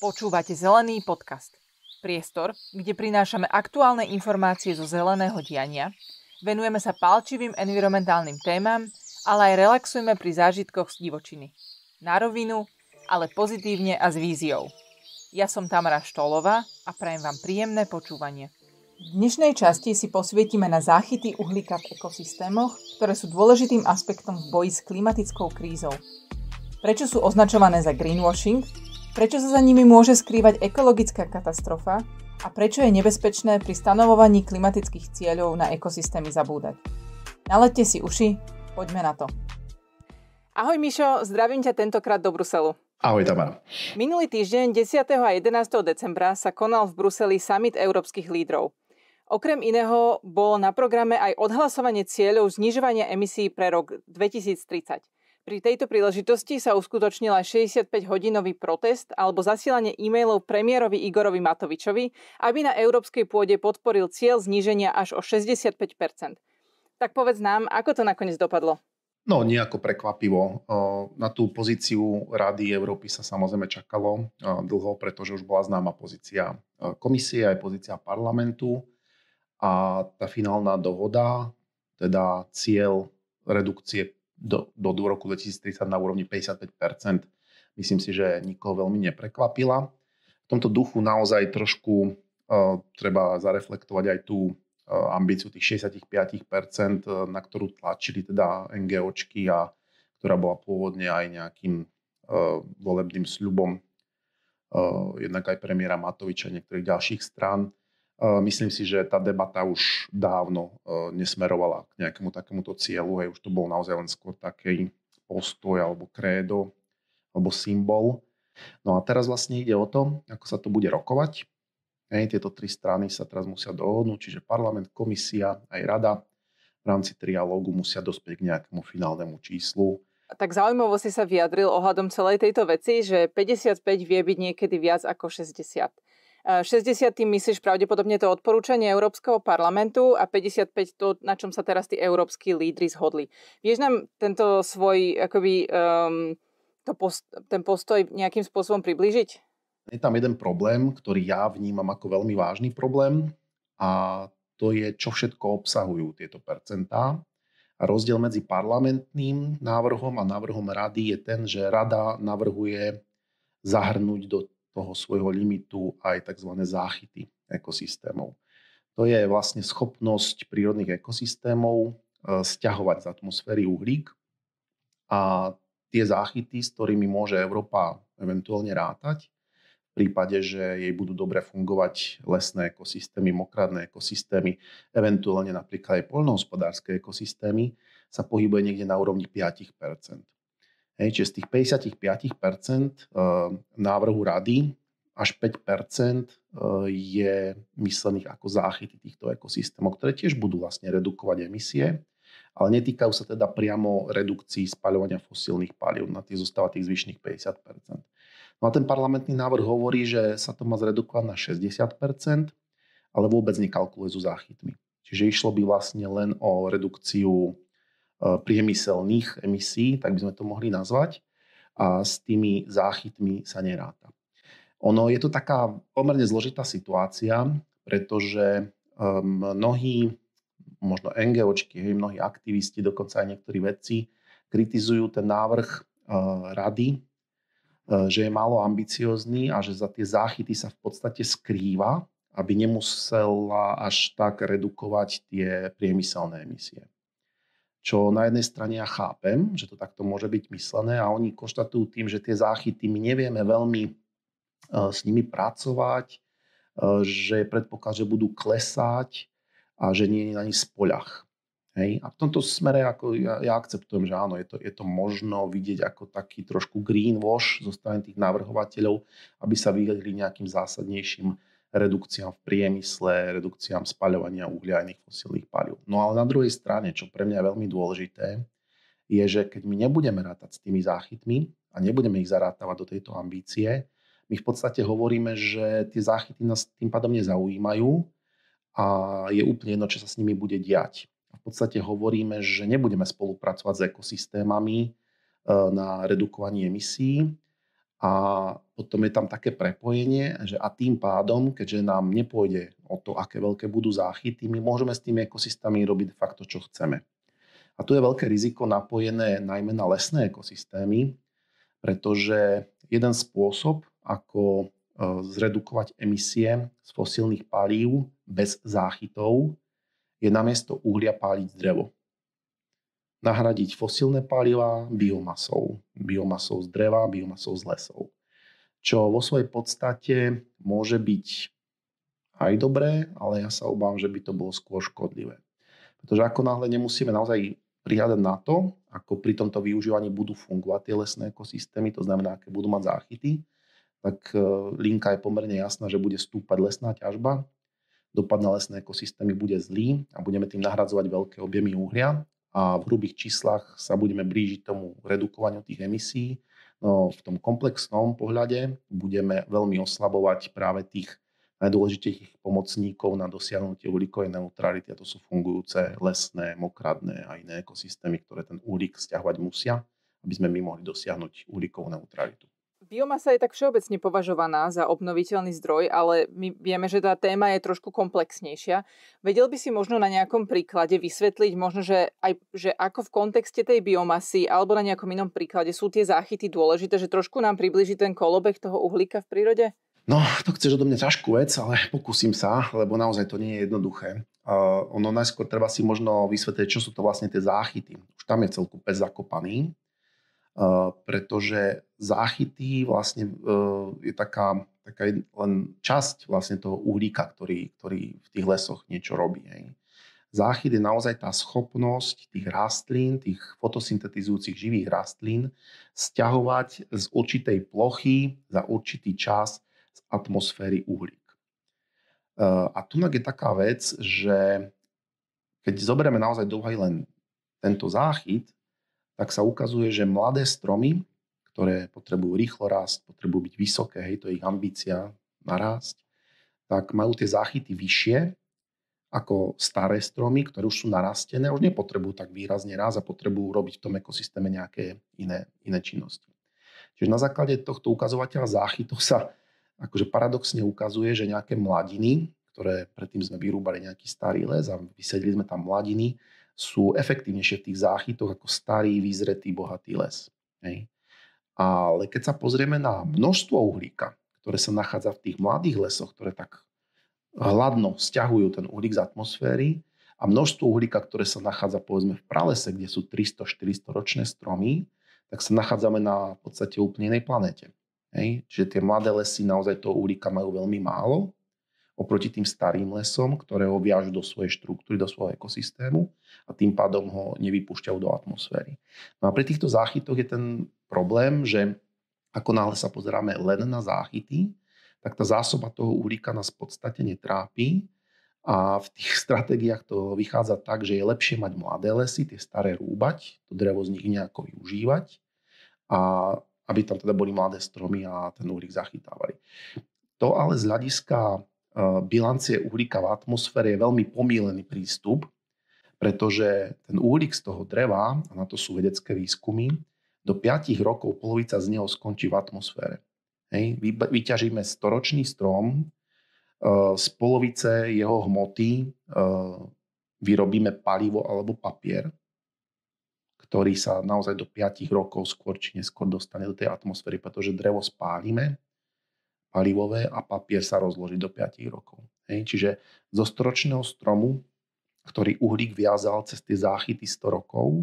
Počúvate Zelený podcast. Priestor, kde prinášame aktuálne informácie zo zeleného diania, venujeme sa palčivým environmentálnym témam, ale aj relaxujeme pri zážitkoch z divočiny. Na rovinu, ale pozitívne a s víziou. Ja som Tamara Štolová a prajem vám príjemné počúvanie. V dnešnej časti si posvietime na záchyty uhlíka v ekosystémoch, ktoré sú dôležitým aspektom v boji s klimatickou krízou. Prečo sú označované za greenwashing Prečo sa za nimi môže skrývať ekologická katastrofa a prečo je nebezpečné pri stanovovaní klimatických cieľov na ekosystémy zabúdať? Nalete si uši, poďme na to. Ahoj Mišo, zdravím ťa tentokrát do Bruselu. Ahoj Tamara. Minulý týždeň 10. a 11. decembra sa konal v Bruseli summit európskych lídrov. Okrem iného bolo na programe aj odhlasovanie cieľov znižovania emisí pre rok 2030. Pri tejto príležitosti sa uskutočnila 65-hodinový protest alebo zasielanie e-mailov premiérovi Igorovi Matovičovi, aby na európskej pôde podporil cieľ zníženia až o 65 Tak povedz nám, ako to nakoniec dopadlo? No, nejako prekvapivo. Na tú pozíciu Rady Európy sa samozrejme čakalo dlho, pretože už bola známa pozícia komisie, aj pozícia parlamentu. A tá finálna dohoda, teda cieľ redukcie do, do roku 2030 na úrovni 55 myslím si, že nikoho veľmi neprekvapila. V tomto duchu naozaj trošku uh, treba zareflektovať aj tú uh, ambíciu tých 65 e, na ktorú tlačili teda NGOčky a ktorá bola pôvodne aj nejakým uh, volebným sľubom uh, jednak aj premiéra Matoviča a niektorých ďalších strán. Eh, myslím si, že tá debata už dávno eh, nesmerovala k nejakému takémuto cieľu. Hej, už to bol naozaj len skôr taký postoj alebo krédo alebo symbol. No a teraz vlastne ide o to, ako sa to bude rokovať. Hej, tieto tri strany sa teraz musia dohodnúť, čiže parlament, komisia, aj rada v rámci trialógu musia dospieť k nejakému finálnemu číslu. Tak zaujímavo si sa vyjadril ohľadom celej tejto veci, že 55 vie byť niekedy viac ako 60. 60. Eh, myslíš pravdepodobne to odporúčanie Európskeho parlamentu a 55 to, na čom sa teraz tí európsky lídry zhodli. Vieš nám tento svoj, akoby, um, to post, ten postoj nejakým spôsobom priblížiť? Je tam jeden problém, ktorý ja vnímam ako veľmi vážny problém a to je, čo všetko obsahujú tieto percentá. A rozdiel medzi parlamentným návrhom a návrhom rady je ten, že rada navrhuje zahrnúť do toho svojho limitu aj tzv. záchyty ekosystémov. To je vlastne schopnosť prírodných ekosystémov e, stiahovať z atmosféry uhlík a tie záchyty, s ktorými môže Európa eventuálne rátať, v prípade, že jej budú dobre fungovať lesné ekosystémy, mokradné ekosystémy, eventuálne napríklad aj poľnohospodárske ekosystémy, sa pohybuje niekde na úrovni 5 Hej, čiže z tých 55% eh, návrhu rady až 5% eh, je myslených ako záchyty týchto ekosystémov, ktoré tiež budú vlastne redukovať emisie, ale netýkajú sa teda priamo redukcií spaľovania fosílnych palív, na tých zostáva tých zvyšných 50%. No a ten parlamentný návrh hovorí, že sa to má zredukovať na 60%, ale vôbec nekalkuluje so záchytmi. Čiže išlo by vlastne len o redukciu Eh, priemyselných emisí, tak by sme to mohli nazvať. A s tými záchytmi sa neráta. Ono je to taká pomerne zložitá situácia, pretože eh, mnohí, možno NGOčky, mnohí aktivisti, dokonca aj niektorí vedci, kritizujú ten návrh eh, rady, že je málo ambiciozný a že za tie záchyty sa v podstate skrýva, aby nemusela až tak redukovať tie priemyselné emisie čo na jednej strane ja chápem, že to takto môže byť myslené a oni konštatujú tým, že tie záchyty my nevieme veľmi e, s nimi pracovať, e, že predpoklad, že budú klesať a že nie je na nich spoľah. Hej. A v tomto smere ako ja, ja akceptujem, že áno, je to, je to možno vidieť ako taký trošku greenwash zo strany tých navrhovateľov, aby sa vyhli nejakým zásadnejším redukciám v priemysle, redukciám spaľovania uhlia a iných fosílnych palív. No ale na druhej strane, čo pre mňa je veľmi dôležité, je, že keď my nebudeme rátať s tými záchytmi a nebudeme ich zarátavať do tejto ambície, my v podstate hovoríme, že tie záchyty nás tým pádom nezaujímajú a je úplne jedno, čo sa s nimi bude diať. V podstate hovoríme, že nebudeme spolupracovať s ekosystémami eh, na redukovanie emisí, a potom je tam také prepojenie, že a tým pádom, keďže nám nepôjde o to, aké veľké budú záchyty, my môžeme s tými ekosystémami robiť de facto, čo chceme. A tu je veľké riziko napojené najmä na lesné ekosystémy, pretože jeden spôsob, ako e, zredukovať emisie z fosílnych palív bez záchytov, je namiesto uhlia páliť drevo nahradiť fosílne palivá biomasou. Biomasou z dreva, biomasou z lesov. Čo vo svojej podstate môže byť aj dobré, ale ja sa obávam, že by to bolo skôr škodlivé. Pretože ako náhle nemusíme naozaj prihľadať na to, ako pri tomto využívaní budú fungovať tie lesné ekosystémy, to znamená, aké budú mať záchyty, tak e, linka je pomerne jasná, že bude stúpať lesná ťažba, dopad na lesné ekosystémy bude zlý a budeme tým nahradzovať veľké objemy uhlia, a v hrubých číslach sa budeme blížiť tomu redukovaniu tých emisí. No, v tom komplexnom pohľade budeme veľmi oslabovať práve tých najdôležitejších pomocníkov na dosiahnutie uhlíkovej neutrality a to sú fungujúce lesné, mokradné a iné ekosystémy, ktoré ten uhlík stiahovať musia, aby sme my mohli dosiahnuť uhlíkovú neutralitu biomasa je tak všeobecne považovaná za obnoviteľný zdroj, ale my vieme, že tá téma je trošku komplexnejšia. Vedel by si možno na nejakom príklade vysvetliť, možno, že, aj, že ako v kontexte tej biomasy alebo na nejakom inom príklade sú tie záchyty dôležité, že trošku nám približí ten kolobeh toho uhlíka v prírode? No, to chceš odo mňa ťažkú vec, ale pokúsim sa, lebo naozaj to nie je jednoduché. Uh, ono najskôr treba si možno vysvetliť, čo sú to vlastne tie záchyty. Už tam je celku pes zakopaný. E, pretože záchyty vlastne e, je taká, taká len časť vlastne toho uhlíka, ktorý, ktorý v tých lesoch niečo robí. Hej. Záchyt je naozaj tá schopnosť tých rastlín, tých fotosyntetizujúcich živých rastlín, stiahovať z určitej plochy za určitý čas z atmosféry uhlík. E, a tu je taká vec, že keď zoberieme naozaj do len tento záchyt, tak sa ukazuje, že mladé stromy, ktoré potrebujú rýchlo rásť, potrebujú byť vysoké, hej, to je ich ambícia narásť, tak majú tie záchyty vyššie ako staré stromy, ktoré už sú narastené a už nepotrebujú tak výrazne rásť a potrebujú robiť v tom ekosystéme nejaké iné, iné činnosti. Čiže na základe tohto ukazovateľa záchytov sa akože paradoxne ukazuje, že nejaké mladiny, ktoré predtým sme vyrúbali nejaký starý les a vysedili sme tam mladiny, sú efektívnejšie v tých záchytoch ako starý, vyzretý, bohatý les. Hej. Ale keď sa pozrieme na množstvo uhlíka, ktoré sa nachádza v tých mladých lesoch, ktoré tak hladno stiahujú ten uhlík z atmosféry a množstvo uhlíka, ktoré sa nachádza povedzme v pralese, kde sú 300-400 ročné stromy, tak sa nachádzame na v podstate úplne inej planete. Hej? Čiže tie mladé lesy naozaj toho uhlíka majú veľmi málo oproti tým starým lesom, ktoré ho viažu do svojej štruktúry, do svojho ekosystému a tým pádom ho nevypúšťajú do atmosféry. No a pri týchto záchytoch je ten problém, že ako náhle sa pozeráme len na záchyty, tak tá zásoba toho uhlíka nás v podstate netrápi a v tých stratégiách to vychádza tak, že je lepšie mať mladé lesy, tie staré rúbať, to drevo z nich nejako využívať a aby tam teda boli mladé stromy a ten uhlík zachytávali. To ale z hľadiska E, bilancie uhlíka v atmosfére je veľmi pomílený prístup, pretože ten uhlík z toho dreva, a na to sú vedecké výskumy, do 5 rokov polovica z neho skončí v atmosfére. Hej. Vyťažíme storočný strom, e, z polovice jeho hmoty e, vyrobíme palivo alebo papier, ktorý sa naozaj do 5 rokov skôr či neskôr dostane do tej atmosféry, pretože drevo spálime palivové a papier sa rozloží do 5 rokov. Hej. Čiže zo storočného stromu, ktorý uhlík viazal cez tie záchyty 100 rokov, e,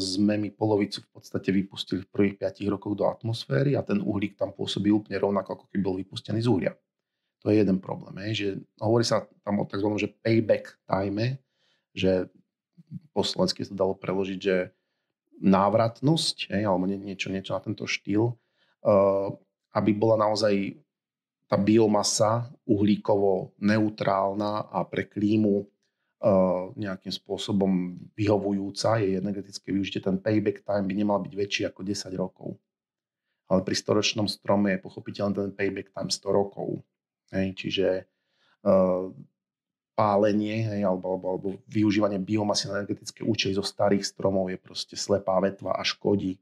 sme mi polovicu v podstate vypustili v prvých 5 rokoch do atmosféry a ten uhlík tam pôsobí úplne rovnako, ako keby bol vypustený z uhlia. To je jeden problém. Hej, že hovorí sa tam o tzv. Že payback time, že po slovensky sa dalo preložiť, že návratnosť, hej, alebo nie, niečo, niečo na tento štýl, uh, aby bola naozaj tá biomasa uhlíkovo neutrálna a pre klímu e, nejakým spôsobom vyhovujúca, je energetické využitie, ten payback time by nemal byť väčší ako 10 rokov. Ale pri storočnom strome je pochopiteľný ten payback time 100 rokov. Hej, čiže uh, pálenie hej, alebo, alebo, alebo využívanie biomasy na energetické účely zo starých stromov je proste slepá vetva a škodí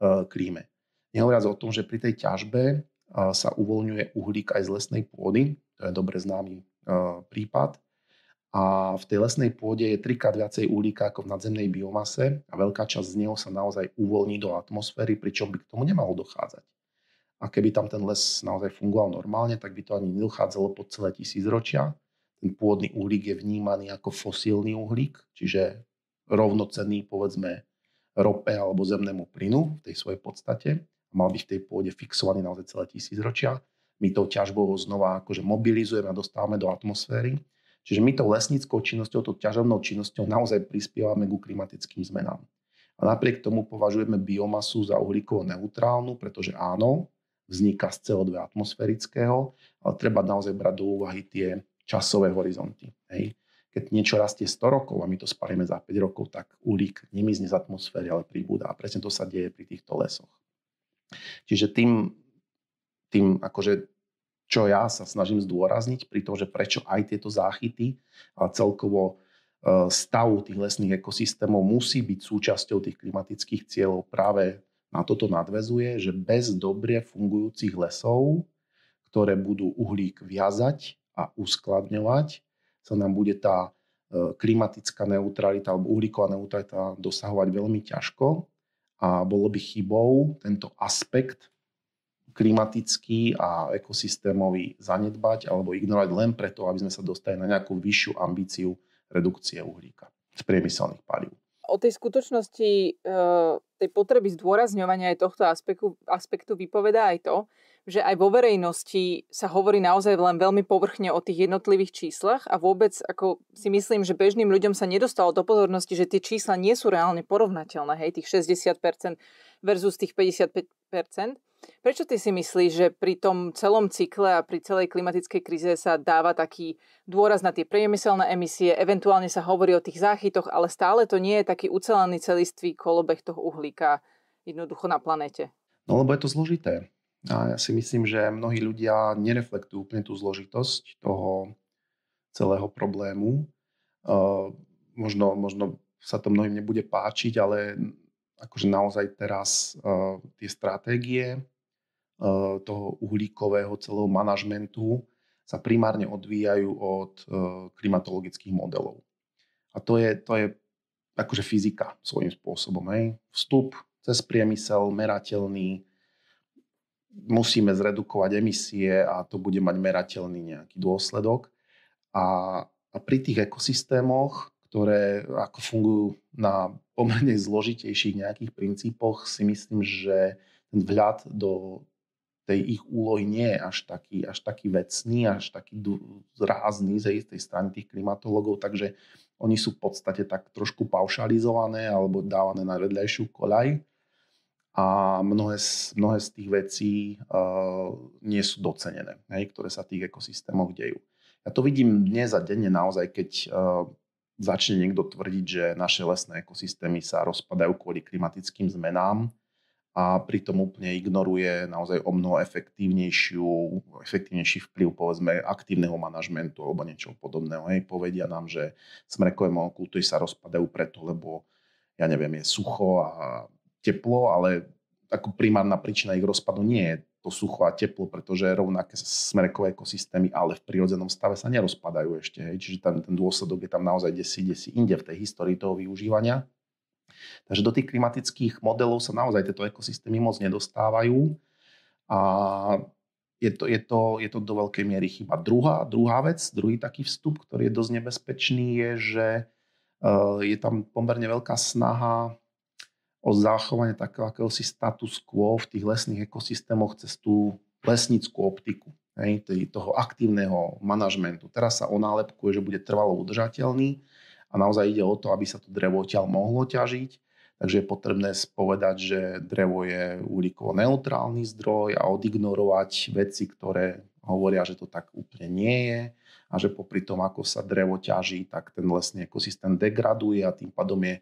uh, klíme. Nehovoriac o tom, že pri tej ťažbe sa uvoľňuje uhlík aj z lesnej pôdy, to je dobre známy prípad. A v tej lesnej pôde je trikrát viacej uhlíka ako v nadzemnej biomase a veľká časť z neho sa naozaj uvoľní do atmosféry, pričom by k tomu nemalo dochádzať. A keby tam ten les naozaj fungoval normálne, tak by to ani nedochádzalo po celé tisícročia. Ten pôdny uhlík je vnímaný ako fosílny uhlík, čiže rovnocenný povedzme rope alebo zemnému plynu v tej svojej podstate mal byť v tej pôde fixovaný naozaj celé ročia. My tou ťažbou ho znova akože mobilizujeme a dostávame do atmosféry. Čiže my tou lesníckou činnosťou, tou ťažovnou činnosťou naozaj prispievame ku klimatickým zmenám. A napriek tomu považujeme biomasu za uhlíkovo neutrálnu, pretože áno, vzniká z CO2 atmosférického, ale treba naozaj brať do úvahy tie časové horizonty. Hej. Keď niečo rastie 100 rokov a my to spalíme za 5 rokov, tak uhlík nemizne z atmosféry, ale pribúda. A presne to sa deje pri týchto lesoch. Čiže tým, tým akože, čo ja sa snažím zdôrazniť pri tom, že prečo aj tieto záchyty a celkovo e, stavu tých lesných ekosystémov musí byť súčasťou tých klimatických cieľov práve na toto nadvezuje, že bez dobre fungujúcich lesov, ktoré budú uhlík viazať a uskladňovať, sa nám bude tá e, klimatická neutralita alebo uhlíková neutralita dosahovať veľmi ťažko a bolo by chybou tento aspekt klimatický a ekosystémový zanedbať alebo ignorovať len preto, aby sme sa dostali na nejakú vyššiu ambíciu redukcie uhlíka z priemyselných palív. O tej skutočnosti e, tej potreby zdôrazňovania aj tohto aspektu, aspektu vypovedá aj to, že aj vo verejnosti sa hovorí naozaj len veľmi povrchne o tých jednotlivých číslach a vôbec ako si myslím, že bežným ľuďom sa nedostalo do pozornosti, že tie čísla nie sú reálne porovnateľné, hej, tých 60% versus tých 55%. Prečo ty si myslíš, že pri tom celom cykle a pri celej klimatickej kríze sa dáva taký dôraz na tie priemyselné emisie, eventuálne sa hovorí o tých záchytoch, ale stále to nie je taký ucelený celistvý kolobeh toho uhlíka jednoducho na planete? No lebo je to zložité. A ja si myslím, že mnohí ľudia nereflektujú úplne tú zložitosť toho celého problému. možno, možno sa to mnohým nebude páčiť, ale akože naozaj teraz tie stratégie toho uhlíkového celého manažmentu sa primárne odvíjajú od klimatologických modelov. A to je, to je akože fyzika svojím spôsobom. Hej. Vstup cez priemysel, merateľný, musíme zredukovať emisie a to bude mať merateľný nejaký dôsledok. A, a pri tých ekosystémoch, ktoré ako fungujú na pomerne zložitejších nejakých princípoch, si myslím, že ten vhľad do tej ich úlohy nie je až taký, až taký vecný, až taký rázný z tej strany tých klimatologov, takže oni sú v podstate tak trošku paušalizované alebo dávané na vedľajšiu koľaj a mnohé, mnohé z tých vecí uh, nie sú docenené, hej, ktoré sa v tých ekosystémoch dejú. Ja to vidím dnes a denne naozaj, keď uh, začne niekto tvrdiť, že naše lesné ekosystémy sa rozpadajú kvôli klimatickým zmenám a pritom úplne ignoruje naozaj o mnoho efektívnejšiu, efektívnejší vplyv povedzme aktívneho manažmentu alebo niečo podobného. Hej, povedia nám, že smrekové monokultúry sa rozpadajú preto, lebo ja neviem, je sucho a teplo, ale ako primárna príčina ich rozpadu nie je to sucho a teplo, pretože rovnaké smerkové ekosystémy, ale v prírodzenom stave sa nerozpadajú ešte. Hej. Čiže tam, ten dôsledok je tam naozaj desi, desi inde v tej histórii toho využívania. Takže do tých klimatických modelov sa naozaj tieto ekosystémy moc nedostávajú a je to, je to, je to do veľkej miery chyba. Druhá, druhá vec, druhý taký vstup, ktorý je dosť nebezpečný, je, že eh, je tam pomerne veľká snaha o zachovanie takého akéhosi status quo v tých lesných ekosystémoch cez tú lesnickú optiku hej, toho aktívneho manažmentu. Teraz sa je, že bude trvalo udržateľný a naozaj ide o to, aby sa to drevo odtiaľ mohlo ťažiť. Takže je potrebné spovedať, že drevo je uhlíkovo neutrálny zdroj a odignorovať veci, ktoré hovoria, že to tak úplne nie je a že popri tom, ako sa drevo ťaží, tak ten lesný ekosystém degraduje a tým pádom je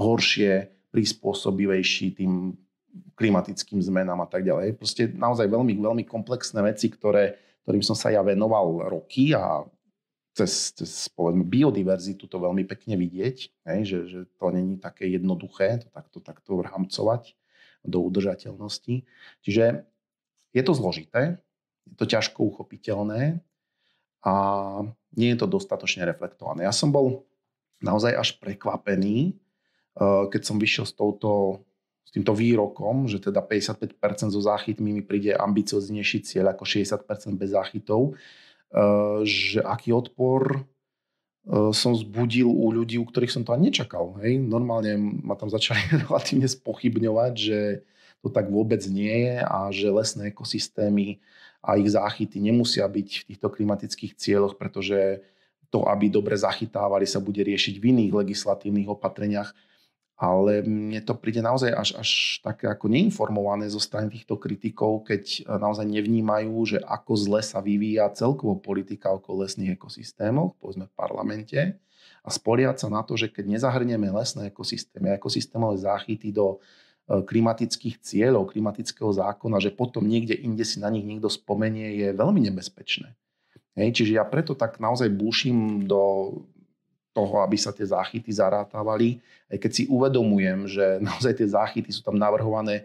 horšie prispôsobivejší tým klimatickým zmenám a tak ďalej. Proste naozaj veľmi, veľmi komplexné veci, ktoré, ktorým som sa ja venoval roky a cez, cez povedzme, biodiverzitu to veľmi pekne vidieť, hej, že, že to není také jednoduché to takto, takto vrhamcovať do udržateľnosti. Čiže je to zložité, je to ťažko uchopiteľné a nie je to dostatočne reflektované. Ja som bol naozaj až prekvapený, Eh, keď som vyšiel s, touto, s týmto výrokom, že teda 55% so záchytmi mi príde ambicioznejší cieľ ako 60% bez záchytov, eh, že aký odpor eh, som zbudil u ľudí, u ktorých som to ani nečakal. Hej? Normálne ma tam začali relatívne spochybňovať, že to tak vôbec nie je a že lesné ekosystémy a ich záchyty nemusia byť v týchto klimatických cieľoch, pretože to, aby dobre zachytávali, sa bude riešiť v iných legislatívnych opatreniach ale mne to príde naozaj až, až také ako neinformované zo strany týchto kritikov, keď e, naozaj nevnímajú, že ako zle sa vyvíja celkovo politika okolo lesných ekosystémov, povedzme v parlamente, a spoliať sa na to, že keď nezahrnieme lesné ekosystémy, ekosystémové záchyty do e, klimatických cieľov, klimatického zákona, že potom niekde inde si na nich niekto spomenie, je veľmi nebezpečné. Hej, čiže ja preto tak naozaj búšim do toho, aby sa tie záchyty zarátavali. Aj keď si uvedomujem, že naozaj tie záchyty sú tam navrhované e,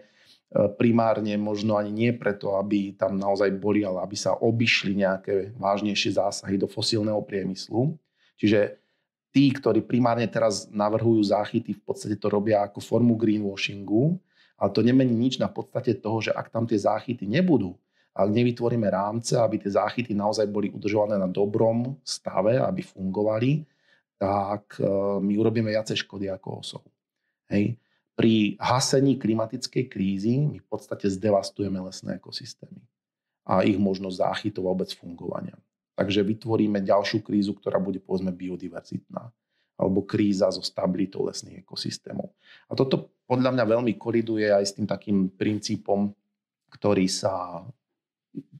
primárne možno ani nie preto, aby tam naozaj boli, ale aby sa obišli nejaké vážnejšie zásahy do fosílneho priemyslu. Čiže tí, ktorí primárne teraz navrhujú záchyty, v podstate to robia ako formu greenwashingu, ale to nemení nič na podstate toho, že ak tam tie záchyty nebudú, ale nevytvoríme rámce, aby tie záchyty naozaj boli udržované na dobrom stave, aby fungovali, tak e, my urobíme viacej škody ako osob. Hej. Pri hasení klimatickej krízy my v podstate zdevastujeme lesné ekosystémy a ich možnosť záchytov vôbec fungovania. Takže vytvoríme ďalšiu krízu, ktorá bude povedzme biodiverzitná alebo kríza so stabilitou lesných ekosystémov. A toto podľa mňa veľmi koliduje aj s tým takým princípom, ktorý sa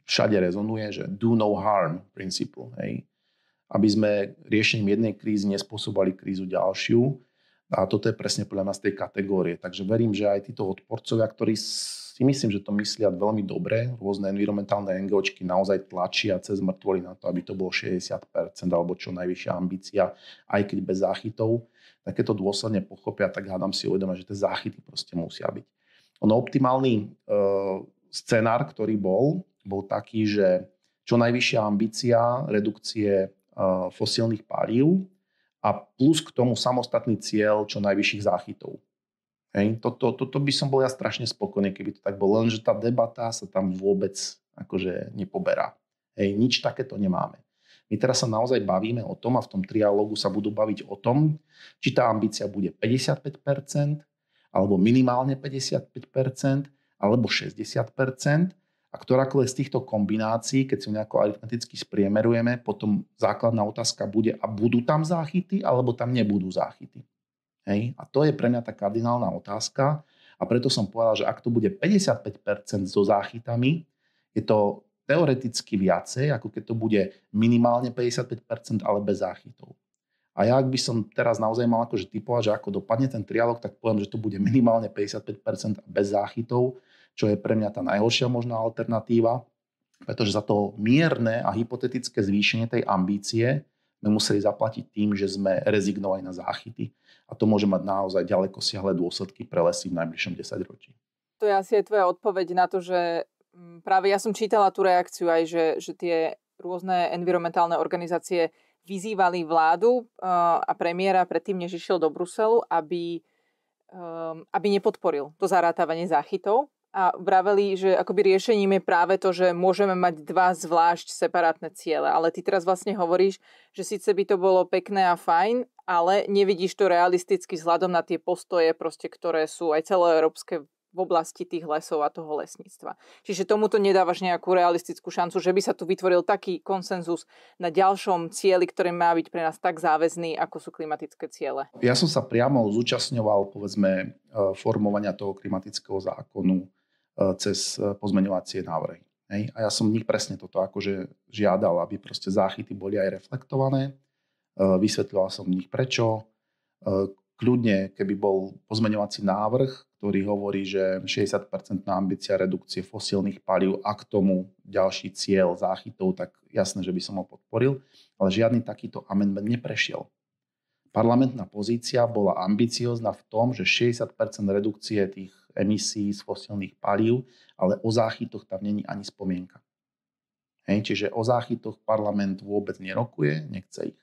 všade rezonuje, že do no harm princípu. Hej aby sme riešením jednej krízy nespôsobali krízu ďalšiu. A toto je presne podľa nás tej kategórie. Takže verím, že aj títo odporcovia, ktorí si myslím, že to myslia veľmi dobre, rôzne environmentálne NGOčky naozaj tlačia cez mŕtvoly na to, aby to bolo 60% alebo čo najvyššia ambícia, aj keď bez záchytov. Tak keď to dôsledne pochopia, tak hádam si uvedomať, že tie záchyty proste musia byť. Ono optimálny e, scenár, ktorý bol, bol taký, že čo najvyššia ambícia redukcie Eh, fosílnych palív a plus k tomu samostatný cieľ čo najvyšších záchytov. Hej. Toto, toto by som bol ja strašne spokojný, keby to tak bolo, lenže tá debata sa tam vôbec akože nepoberá. Hej, nič takéto nemáme. My teraz sa naozaj bavíme o tom a v tom trialógu sa budú baviť o tom, či tá ambícia bude 55%, alebo minimálne 55%, alebo 60% a ktorákoľvek z týchto kombinácií, keď si nejako aritmeticky spriemerujeme, potom základná otázka bude, a budú tam záchyty, alebo tam nebudú záchyty. Hej? A to je pre mňa tá kardinálna otázka. A preto som povedal, že ak to bude 55% so záchytami, je to teoreticky viacej, ako keď to bude minimálne 55%, ale bez záchytov. A ja, ak by som teraz naozaj mal akože typovať, že ako dopadne ten trialog, tak poviem, že to bude minimálne 55% bez záchytov, čo je pre mňa tá najhoršia možná alternatíva, pretože za to mierne a hypotetické zvýšenie tej ambície sme museli zaplatiť tým, že sme rezignovali na záchyty. A to môže mať naozaj ďaleko siahle dôsledky pre lesy v najbližšom desaťročí. To je asi aj tvoja odpoveď na to, že mm, práve ja som čítala tú reakciu aj, že, že tie rôzne environmentálne organizácie vyzývali vládu eh, a premiéra predtým, než išiel do Bruselu, aby, eh, aby nepodporil to zarátavanie záchytov, a vraveli, že akoby riešením je práve to, že môžeme mať dva zvlášť separátne ciele. Ale ty teraz vlastne hovoríš, že síce by to bolo pekné a fajn, ale nevidíš to realisticky vzhľadom na tie postoje, proste, ktoré sú aj celoeurópske v oblasti tých lesov a toho lesníctva. Čiže tomuto nedávaš nejakú realistickú šancu, že by sa tu vytvoril taký konsenzus na ďalšom cieli, ktorý má byť pre nás tak záväzný, ako sú klimatické ciele. Ja som sa priamo zúčastňoval, povedzme, e, formovania toho klimatického zákonu E, cez e, pozmeňovacie návrhy. Hej? A ja som v nich presne toto akože žiadal, aby proste záchyty boli aj reflektované. E, vysvetľoval som v nich prečo. Kľudne, keby bol pozmeňovací návrh, ktorý hovorí, že 60% ambícia redukcie fosílnych palív a k tomu ďalší cieľ záchytov, tak jasné, že by som ho podporil, ale žiadny takýto amendment neprešiel. Parlamentná pozícia bola ambiciozna v tom, že 60% redukcie tých emisí z fosilných palív, ale o záchytoch tam není ani spomienka. Hej, čiže o záchytoch parlament vôbec nerokuje, nechce ich.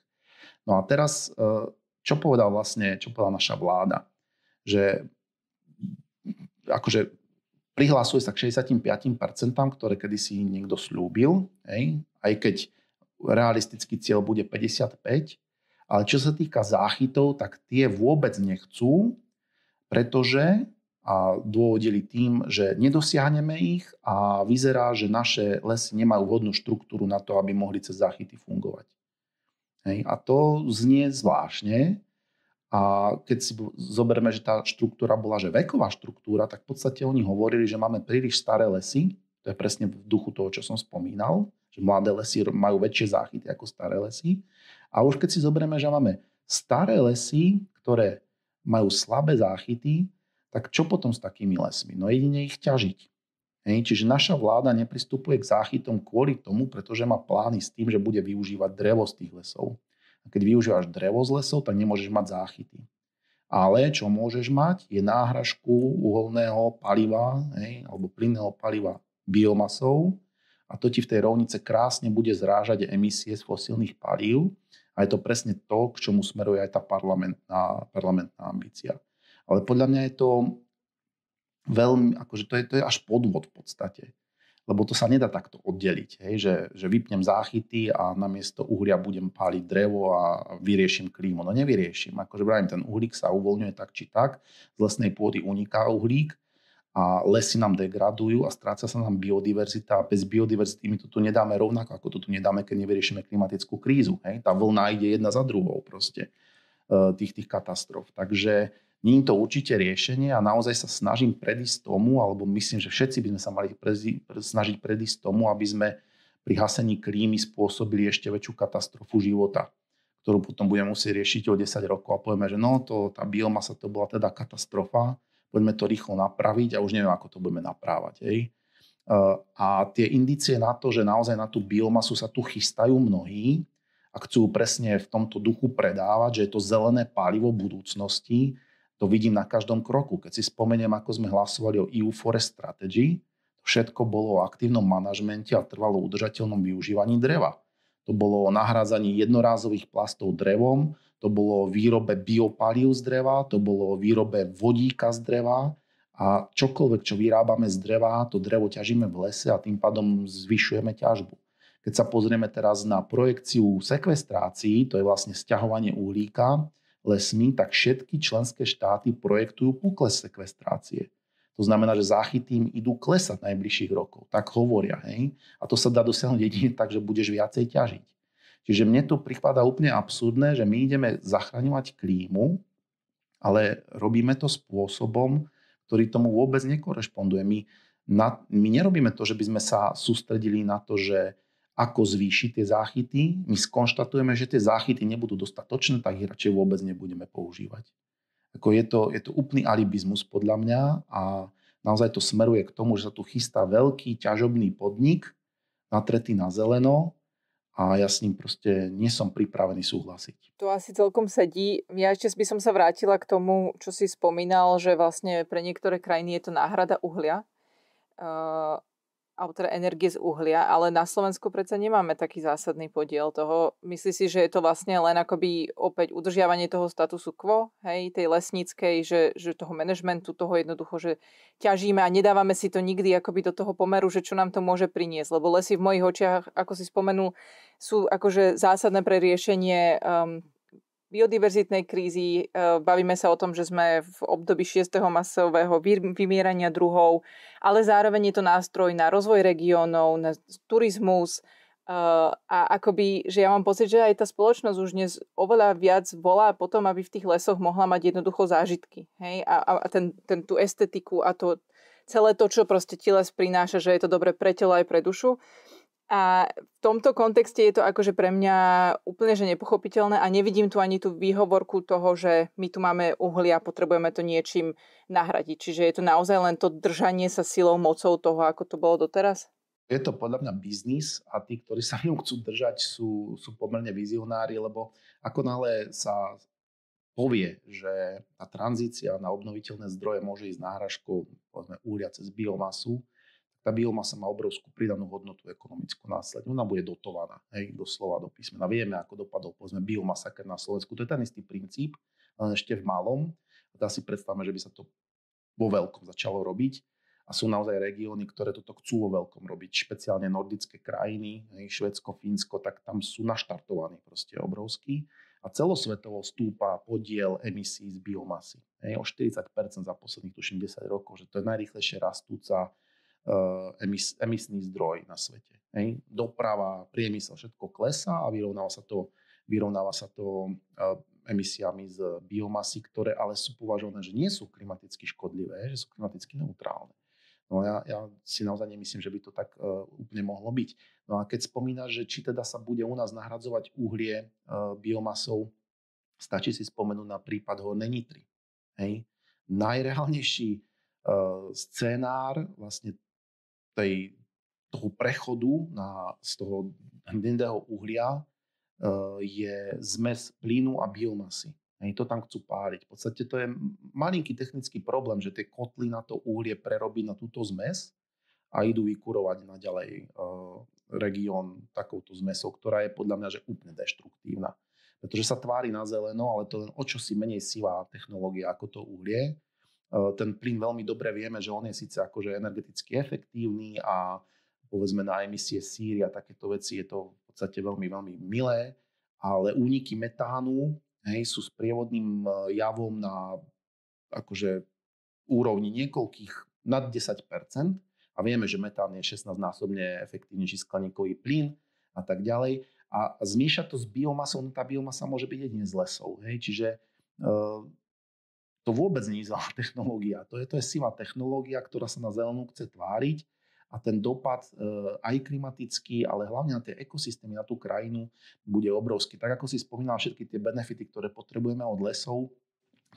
No a teraz, e, čo povedal vlastne, čo povedala naša vláda? Že akože prihlásuje sa k 65%, ktoré kedysi niekto slúbil, hej, aj keď realistický cieľ bude 55, ale čo sa týka záchytov, tak tie vôbec nechcú, pretože a dôvodili tým, že nedosiahneme ich a vyzerá, že naše lesy nemajú vhodnú štruktúru na to, aby mohli cez záchyty fungovať. Hej. A to znie zvláštne. A keď si zoberme, že tá štruktúra bola že veková štruktúra, tak v podstate oni hovorili, že máme príliš staré lesy, to je presne v duchu toho, čo som spomínal, že mladé lesy majú väčšie záchyty ako staré lesy. A už keď si zoberieme, že máme staré lesy, ktoré majú slabé záchyty, tak čo potom s takými lesmi? No jedine ich ťažiť. Hej. Čiže naša vláda nepristupuje k záchytom kvôli tomu, pretože má plány s tým, že bude využívať drevo z tých lesov. A keď využívaš drevo z lesov, tak nemôžeš mať záchyty. Ale čo môžeš mať, je náhražku uholného paliva hej, alebo plynného paliva biomasou a to ti v tej rovnice krásne bude zrážať emisie z fosílnych palív a je to presne to, k čomu smeruje aj tá parlamentná, parlamentná ambícia. Ale podľa mňa je to veľmi, akože to je, to je až podvod v podstate. Lebo to sa nedá takto oddeliť, hej? Že, že vypnem záchyty a namiesto uhlia budem páliť drevo a vyriešim klímu. No nevyriešim. Akože brajím, ten uhlík sa uvoľňuje tak či tak, z lesnej pôdy uniká uhlík a lesy nám degradujú a stráca sa nám biodiverzita a bez biodiverzity my to tu nedáme rovnako, ako to tu nedáme, keď nevyriešime klimatickú krízu. Hej? Tá vlna ide jedna za druhou proste eh, tých, tých katastrof. Takže Není to určite riešenie a naozaj sa snažím predísť tomu, alebo myslím, že všetci by sme sa mali prezi, snažiť predísť tomu, aby sme pri hasení klímy spôsobili ešte väčšiu katastrofu života, ktorú potom budeme musieť riešiť o 10 rokov a povieme, že no, to, tá biomasa to bola teda katastrofa, poďme to rýchlo napraviť a už neviem, ako to budeme naprávať. Hej. A tie indície na to, že naozaj na tú biomasu sa tu chystajú mnohí a chcú presne v tomto duchu predávať, že je to zelené palivo budúcnosti, to vidím na každom kroku. Keď si spomeniem, ako sme hlasovali o EU Forest Strategy, všetko bolo o aktívnom manažmente a trvalo udržateľnom využívaní dreva. To bolo o nahrádzaní jednorázových plastov drevom, to bolo o výrobe biopaliu z dreva, to bolo o výrobe vodíka z dreva a čokoľvek, čo vyrábame z dreva, to drevo ťažíme v lese a tým pádom zvyšujeme ťažbu. Keď sa pozrieme teraz na projekciu sekvestrácií, to je vlastne stiahovanie uhlíka, lesmi, tak všetky členské štáty projektujú pokles sekvestrácie. To znamená, že záchyty im idú klesať najbližších rokov. Tak hovoria. Hej? A to sa dá dosiahnuť jedine tak, že budeš viacej ťažiť. Čiže mne to pripadá úplne absurdné, že my ideme zachraňovať klímu, ale robíme to spôsobom, ktorý tomu vôbec nekorešponduje. My, na, my nerobíme to, že by sme sa sústredili na to, že ako zvýšiť tie záchyty. My skonštatujeme, že tie záchyty nebudú dostatočné, tak ich radšej vôbec nebudeme používať. Ako je, to, je to úplný alibizmus podľa mňa a naozaj to smeruje k tomu, že sa tu chystá veľký ťažobný podnik, natretý na zeleno a ja s ním proste nie som pripravený súhlasiť. To asi celkom sedí. Ja ešte by som sa vrátila k tomu, čo si spomínal, že vlastne pre niektoré krajiny je to náhrada uhlia. Uh alebo teda energie z uhlia, ale na Slovensku predsa nemáme taký zásadný podiel toho. Myslí si, že je to vlastne len akoby opäť udržiavanie toho statusu quo, hej, tej lesníckej, že, že toho manažmentu, toho jednoducho, že ťažíme a nedávame si to nikdy akoby do toho pomeru, že čo nám to môže priniesť. Lebo lesy v mojich očiach, ako si spomenul, sú akože zásadné pre riešenie um, biodiverzitnej krízy, eh, bavíme sa o tom, že sme v období 6. masového vymierania druhov, ale zároveň je to nástroj na rozvoj regiónov, na turizmus eh, a akoby, že ja mám pocit, že aj tá spoločnosť už dnes oveľa viac volá potom, aby v tých lesoch mohla mať jednoducho zážitky. Hej? A, a ten, ten, tú estetiku a to, celé to, čo proste ti les prináša, že je to dobre pre telo aj pre dušu. A v tomto kontexte je to akože pre mňa úplne že nepochopiteľné a nevidím tu ani tú výhovorku toho, že my tu máme uhlie a potrebujeme to niečím nahradiť. Čiže je to naozaj len to držanie sa silou, mocou toho, ako to bolo doteraz? Je to podľa mňa biznis a tí, ktorí sa ňu chcú držať, sú, sú pomerne vizionári, lebo ako náhle sa povie, že tá tranzícia na obnoviteľné zdroje môže ísť náhražkou povedzme, uhlia cez biomasu, tá biomasa má obrovskú pridanú hodnotu ekonomickú následne. Ona bude dotovaná, hej, doslova do písmena. Vieme, ako dopadol, povedzme, biomasaker na Slovensku. To je ten istý princíp, len ešte v malom. A dá si predstavme, že by sa to vo veľkom začalo robiť. A sú naozaj regióny, ktoré toto chcú vo veľkom robiť, špeciálne nordické krajiny, hej, Švedsko, Fínsko, tak tam sú naštartovaní proste obrovský. A celosvetovo stúpa podiel emisí z biomasy. Hej, o 40% za posledných, tuším, 10 rokov, že to je najrychlejšie rastúca Eh, emisný zdroj na svete. Doprava, priemysel, všetko klesá a vyrovnáva sa to, vyrovnáva sa to eh, emisiami z biomasy, ktoré ale sú považované, že nie sú klimaticky škodlivé, že sú klimaticky neutrálne. No ja, ja si naozaj nemyslím, že by to tak uh, úplne mohlo byť. No a keď spomínaš, že či teda sa bude u nás nahradzovať uhlie uh, biomasou, stačí si spomenúť na prípad Hornej Nitry. Hej? Najreálnejší uh, scénár vlastne tej, toho prechodu na, z toho hnedého uhlia e, je zmes plynu a biomasy. Oni to tam chcú páliť. V podstate to je malinký technický problém, že tie kotly na to uhlie prerobí na túto zmes a idú vykurovať naďalej uh, e, región takouto zmesou, ktorá je podľa mňa že úplne deštruktívna. Pretože sa tvári na zeleno, ale to len o si menej sivá technológia ako to uhlie Eh, ten plyn veľmi dobre vieme, že on je síce akože energeticky efektívny a povedzme na emisie síry a takéto veci je to v podstate veľmi, veľmi milé, ale úniky metánu hej, sú sprievodným eh, javom na akože úrovni niekoľkých nad 10 a vieme, že metán je 16-násobne efektívnejší skleníkový plyn a tak ďalej. A zmiešať to s biomasou, no tá biomasa môže byť jedine z lesov. Hej? Čiže eh, to vôbec nie je zelená technológia. To je, to je sila technológia, ktorá sa na zelenú chce tváriť a ten dopad e, aj klimatický, ale hlavne na tie ekosystémy, na tú krajinu bude obrovský. Tak ako si spomínal všetky tie benefity, ktoré potrebujeme od lesov,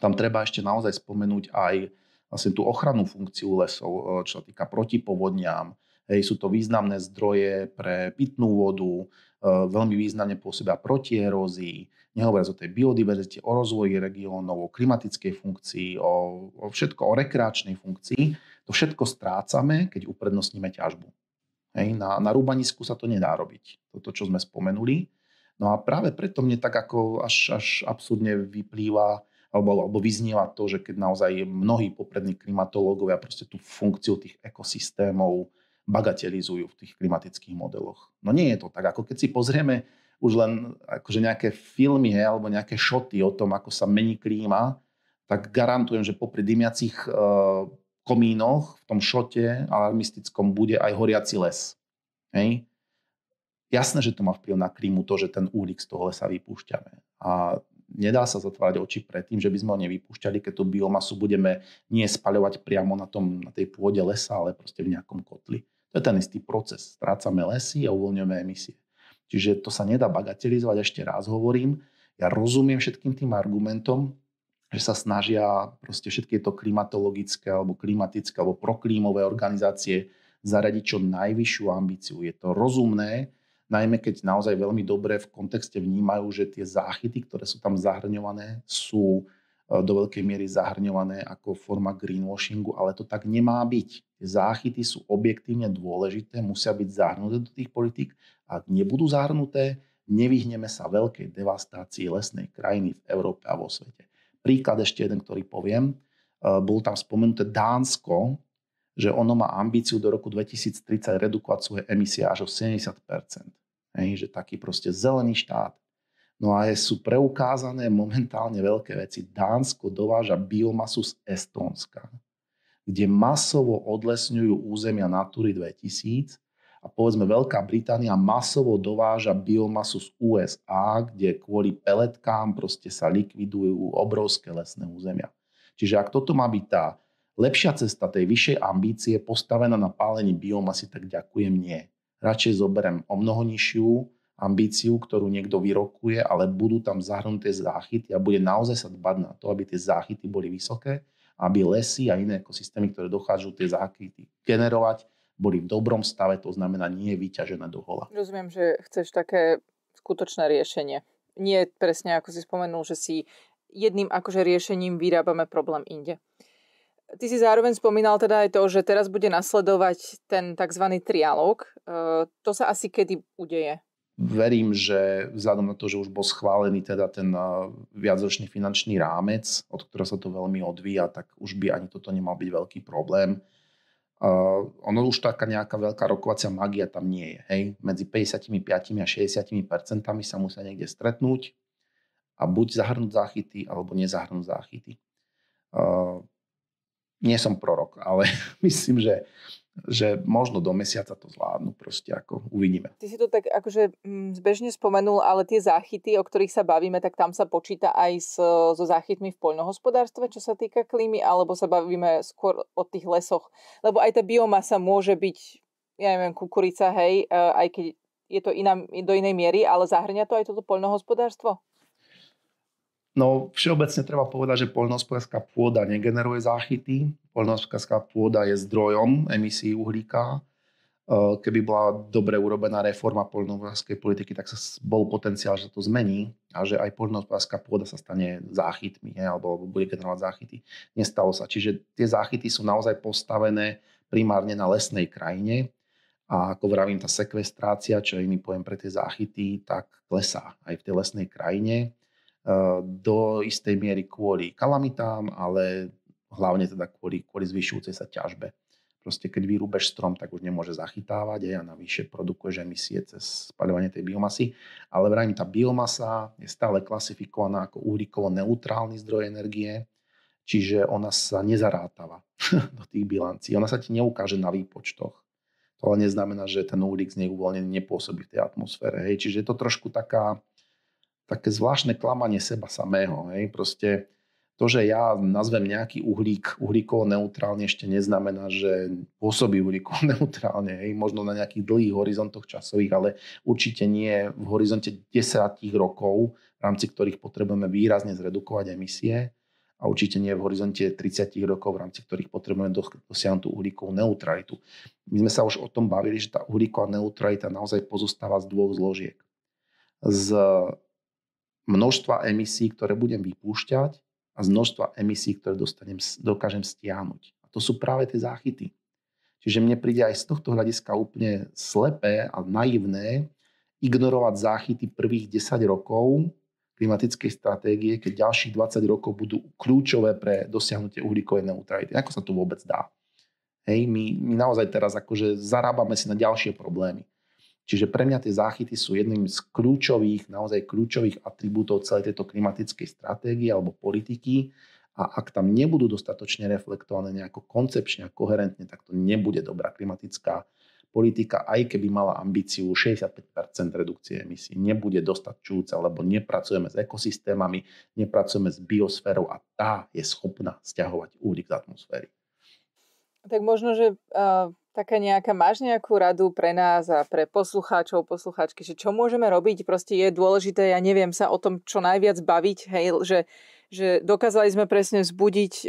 tam treba ešte naozaj spomenúť aj vlastne tú ochrannú funkciu lesov, e, čo sa týka protipovodňám. Hej, sú to významné zdroje pre pitnú vodu, e, veľmi významne pôsobia proti erózii nehovoriac o tej biodiverzite, o rozvoji regiónov, o klimatickej funkcii, o, o všetko, o rekreačnej funkcii. To všetko strácame, keď uprednostníme ťažbu. Hej, na, na rúbanisku sa to nedá robiť, toto, čo sme spomenuli. No a práve preto mne tak ako až, až absurdne vyplýva alebo, alebo vyznieva to, že keď naozaj mnohí poprední klimatológovia proste tú funkciu tých ekosystémov bagatelizujú v tých klimatických modeloch. No nie je to tak. Ako keď si pozrieme už len akože nejaké filmy hej, alebo nejaké šoty o tom, ako sa mení klíma, tak garantujem, že popri dymiacich uh, komínoch v tom šote alarmistickom bude aj horiaci les. Hej. Jasné, že to má vplyv na klímu, to, že ten uhlík z toho lesa vypúšťame. A nedá sa zatvárať oči pred tým, že by sme ho nevypúšťali, keď tú biomasu budeme nie spaľovať priamo na, tom, na tej pôde lesa, ale proste v nejakom kotli. To je ten istý proces. Strácame lesy a uvoľňujeme emisie. Čiže to sa nedá bagatelizovať, ešte raz hovorím. Ja rozumiem všetkým tým argumentom, že sa snažia proste všetky to klimatologické alebo klimatické alebo proklímové organizácie zaradiť čo najvyššiu ambíciu. Je to rozumné, najmä keď naozaj veľmi dobre v kontexte vnímajú, že tie záchyty, ktoré sú tam zahrňované, sú E, do veľkej miery zahrňované ako forma greenwashingu, ale to tak nemá byť. Tie záchyty sú objektívne dôležité, musia byť zahrnuté do tých politík. Ak nebudú zahrnuté, nevyhneme sa veľkej devastácii lesnej krajiny v Európe a vo svete. Príklad ešte jeden, ktorý poviem. E, Bol tam spomenuté Dánsko, že ono má ambíciu do roku 2030 redukovať svoje emisie až o 70 Hej, že taký proste zelený štát, No a sú preukázané momentálne veľké veci. Dánsko dováža biomasu z Estónska, kde masovo odlesňujú územia Natury 2000 a povedzme Veľká Británia masovo dováža biomasu z USA, kde kvôli peletkám proste sa likvidujú obrovské lesné územia. Čiže ak toto má byť tá lepšia cesta tej vyššej ambície postavená na pálení biomasy, tak ďakujem nie. Radšej zoberiem o mnoho nižšiu, ambíciu, ktorú niekto vyrokuje, ale budú tam zahrnuté záchyty a bude naozaj sa dbať na to, aby tie záchyty boli vysoké, aby lesy a iné ekosystémy, ktoré dokážu tie záchyty generovať, boli v dobrom stave, to znamená nie je vyťažené do hola. Rozumiem, že chceš také skutočné riešenie. Nie presne, ako si spomenul, že si jedným akože riešením vyrábame problém inde. Ty si zároveň spomínal teda aj to, že teraz bude nasledovať ten tzv. trialóg. E, to sa asi kedy udeje? verím, že vzhľadom na to, že už bol schválený teda ten eh, viacročný finančný rámec, od ktorého sa to veľmi odvíja, tak už by ani toto nemal byť veľký problém. Uh, ono už taká nejaká veľká rokovacia magia tam nie je. Hej? Medzi 55 a 60 percentami sa musia niekde stretnúť a buď zahrnúť záchyty, alebo nezahrnúť záchyty. Uh, nie som prorok, ale myslím, že že možno do mesiaca to zvládnu, proste ako uvidíme. Ty si to tak akože mm, zbežne spomenul, ale tie záchyty, o ktorých sa bavíme, tak tam sa počíta aj s, so záchytmi v poľnohospodárstve, čo sa týka klímy, alebo sa bavíme skôr o tých lesoch. Lebo aj tá biomasa môže byť, ja neviem, kukurica, hej, e, aj keď je to iná, do inej miery, ale zahrňa to aj toto poľnohospodárstvo? No všeobecne treba povedať, že poľnohospodárska pôda negeneruje záchyty. Poľnohospodárska pôda je zdrojom emisí uhlíka. E, keby bola dobre urobená reforma poľnohospodárskej politiky, tak sa bol potenciál, že to zmení a že aj poľnohospodárska pôda sa stane záchytmi ne? alebo bude generovať záchyty. Nestalo sa. Čiže tie záchyty sú naozaj postavené primárne na lesnej krajine a ako vravím, tá sekvestrácia, čo je iný pojem pre tie záchyty, tak klesá aj v tej lesnej krajine do istej miery kvôli kalamitám, ale hlavne teda kvôli, kvôli zvyšujúcej sa ťažbe. Proste keď vyrúbeš strom, tak už nemôže zachytávať aj a navyše produkuješ emisie cez spaľovanie tej biomasy. Ale vrajím, tá biomasa je stále klasifikovaná ako uhlíkovo-neutrálny zdroj energie, čiže ona sa nezarátava do tých bilancí. Ona sa ti neukáže na výpočtoch. To ale neznamená, že ten uhlík z nej uvoľnený nepôsobí v tej atmosfére. Hej. Čiže je to trošku taká, také zvláštne klamanie seba samého. Hej. Proste to, že ja nazvem nejaký uhlík uhlíkovo neutrálne, ešte neznamená, že pôsobí uhlíkovo neutrálne. Hej. Možno na nejakých dlhých horizontoch časových, ale určite nie v horizonte desiatich rokov, v rámci ktorých potrebujeme výrazne zredukovať emisie a určite nie v horizonte 30 rokov, v rámci ktorých potrebujeme dosiahnuť tú uhlíkovú neutralitu. My sme sa už o tom bavili, že tá uhlíková neutralita naozaj pozostáva z dvoch zložiek. Z množstva emisí, ktoré budem vypúšťať a z množstva emisí, ktoré dostanem, dokážem stiahnuť. A to sú práve tie záchyty. Čiže mne príde aj z tohto hľadiska úplne slepé a naivné ignorovať záchyty prvých 10 rokov klimatickej stratégie, keď ďalších 20 rokov budú kľúčové pre dosiahnutie uhlíkovej neutrality. Ako sa to vôbec dá? Hej, my, my naozaj teraz akože zarábame si na ďalšie problémy. Čiže pre mňa tie záchyty sú jedným z kľúčových, naozaj kľúčových atribútov celej tejto klimatickej stratégie alebo politiky a ak tam nebudú dostatočne reflektované nejako koncepčne a koherentne, tak to nebude dobrá klimatická politika, aj keby mala ambíciu 65% redukcie emisí, nebude dostačujúca, lebo nepracujeme s ekosystémami, nepracujeme s biosférou a tá je schopná stiahovať úrik z atmosféry. Tak možno, že uh Taká nejaká, máš nejakú radu pre nás a pre poslucháčov, poslucháčky, že čo môžeme robiť? Proste je dôležité, ja neviem, sa o tom čo najviac baviť, hej, že, že dokázali sme presne vzbudiť e,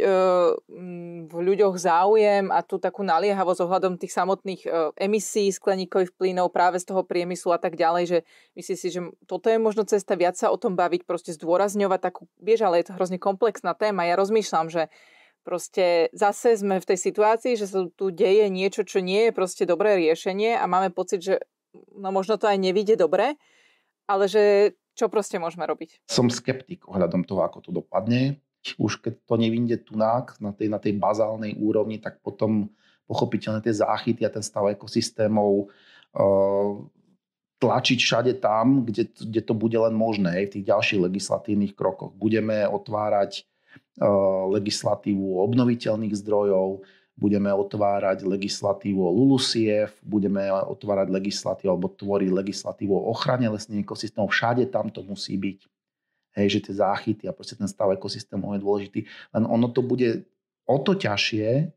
mm, v ľuďoch záujem a tú takú naliehavosť ohľadom tých samotných e, emisí skleníkových plynov práve z toho priemyslu a tak ďalej, že myslím si, že toto je možno cesta viac sa o tom baviť, proste zdôrazňovať takú, vieš, ale je to hrozne komplexná téma. Ja rozmýšľam, že Proste zase sme v tej situácii, že sa tu deje niečo, čo nie je proste dobré riešenie a máme pocit, že no možno to aj nevíde dobre, ale že čo proste môžeme robiť? Som skeptik ohľadom toho, ako to dopadne. Už keď to nevinde tunák na tej, na tej bazálnej úrovni, tak potom pochopiteľne tie záchyty a ten stav ekosystémov uh, tlačiť všade tam, kde, kde to bude len možné, aj v tých ďalších legislatívnych krokoch. Budeme otvárať E, legislatívu o obnoviteľných zdrojov, budeme otvárať legislatívu o LULUSIEF, budeme otvárať legislatívu alebo tvoriť legislatívu o ochrane lesných ekosystémov. Všade tam to musí byť. Hej, že tie záchyty a proste ten stav ekosystémov je dôležitý. Len ono to bude o to ťažšie,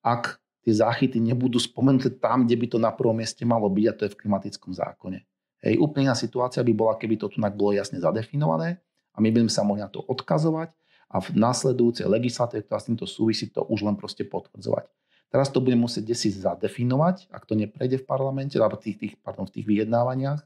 ak tie záchyty nebudú spomenuté tam, kde by to na prvom mieste malo byť a to je v klimatickom zákone. Hej, úplne iná situácia by bola, keby to tu bolo jasne zadefinované a my by sme sa mohli na to odkazovať a v následujúcej legislatíve, ktorá s týmto súvisí, to už len proste potvrdzovať. Teraz to bude musieť desi zadefinovať, ak to neprejde v parlamente, alebo tých, tých, pardon, v tých vyjednávaniach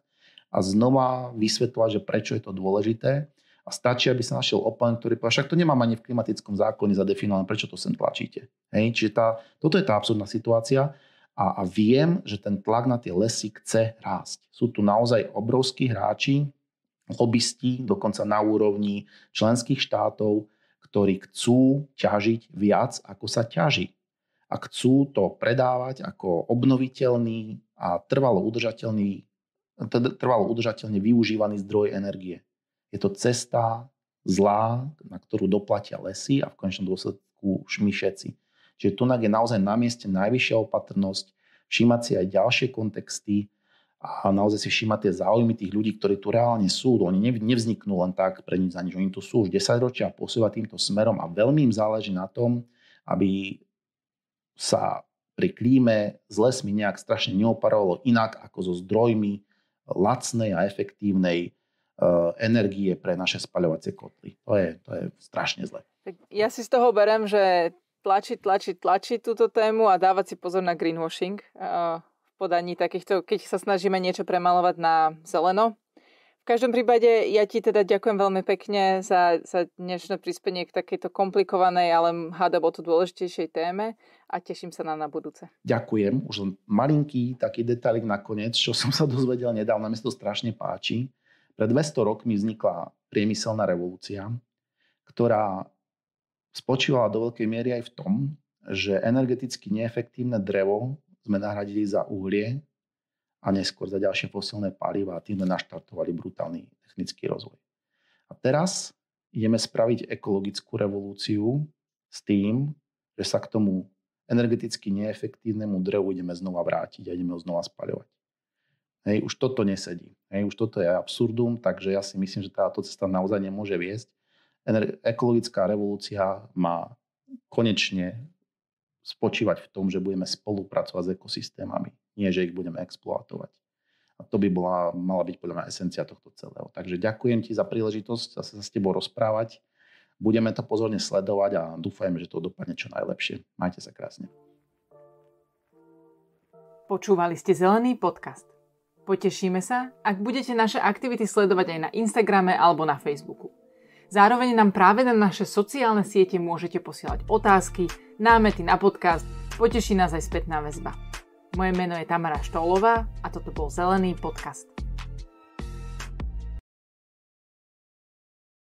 a znova vysvetľovať, že prečo je to dôležité. A stačí, aby sa našiel oponent, ktorý povedal, však to nemám ani v klimatickom zákone zadefinované, prečo to sem tlačíte. Hej? Čiže tá, toto je tá absurdná situácia a, a viem, že ten tlak na tie lesy chce rásť. Sú tu naozaj obrovskí hráči, lobbysti, dokonca na úrovni členských štátov, ktorí chcú ťažiť viac, ako sa ťaží. A chcú to predávať ako obnoviteľný a trvalo udržateľný teda trvalo udržateľne využívaný zdroj energie. Je to cesta zlá, na ktorú doplatia lesy a v konečnom dôsledku už my všetci. Čiže tu je naozaj na mieste najvyššia opatrnosť, všímať si aj ďalšie kontexty, a naozaj si všímať tie záujmy tých ľudí, ktorí tu reálne sú. Oni nevzniknú len tak pre nič za nič. Oni tu sú už 10 ročia a posúva týmto smerom a veľmi im záleží na tom, aby sa pri klíme s lesmi nejak strašne neoparovalo inak ako so zdrojmi lacnej a efektívnej e, energie pre naše spaľovacie kotly. To je, to je strašne zle. Tak ja si z toho berem, že tlačiť, tlačiť, tlačiť túto tému a dávať si pozor na greenwashing e, podaní takýchto, keď sa snažíme niečo premalovať na zeleno. V každom prípade ja ti teda ďakujem veľmi pekne za, za dnešné prispenie k takejto komplikovanej, ale hádam o to dôležitejšej téme a teším sa na, na budúce. Ďakujem. Už len malinký taký detailik nakoniec, čo som sa dozvedel nedávno, mi to strašne páči. Pred 200 rokmi vznikla priemyselná revolúcia, ktorá spočívala do veľkej miery aj v tom, že energeticky neefektívne drevo sme nahradili za uhlie a neskôr za ďalšie fosilné paliva a tým sme naštartovali brutálny technický rozvoj. A teraz ideme spraviť ekologickú revolúciu s tým, že sa k tomu energeticky neefektívnemu drevu ideme znova vrátiť a ideme ho znova spaľovať. Hej, už toto nesedí. Hej, už toto je absurdum, takže ja si myslím, že táto cesta naozaj nemôže viesť. Ener- ekologická revolúcia má konečne spočívať v tom, že budeme spolupracovať s ekosystémami, nie že ich budeme exploatovať. A to by bola, mala byť podľa mňa esencia tohto celého. Takže ďakujem ti za príležitosť zase sa s tebou rozprávať. Budeme to pozorne sledovať a dúfajme, že to dopadne čo najlepšie. Majte sa krásne. Počúvali ste Zelený podcast. Potešíme sa, ak budete naše aktivity sledovať aj na Instagrame alebo na Facebooku. Zároveň nám práve na naše sociálne siete môžete posielať otázky, námety na podcast, poteší nás aj spätná väzba. Moje meno je Tamara Štolová a toto bol Zelený podcast.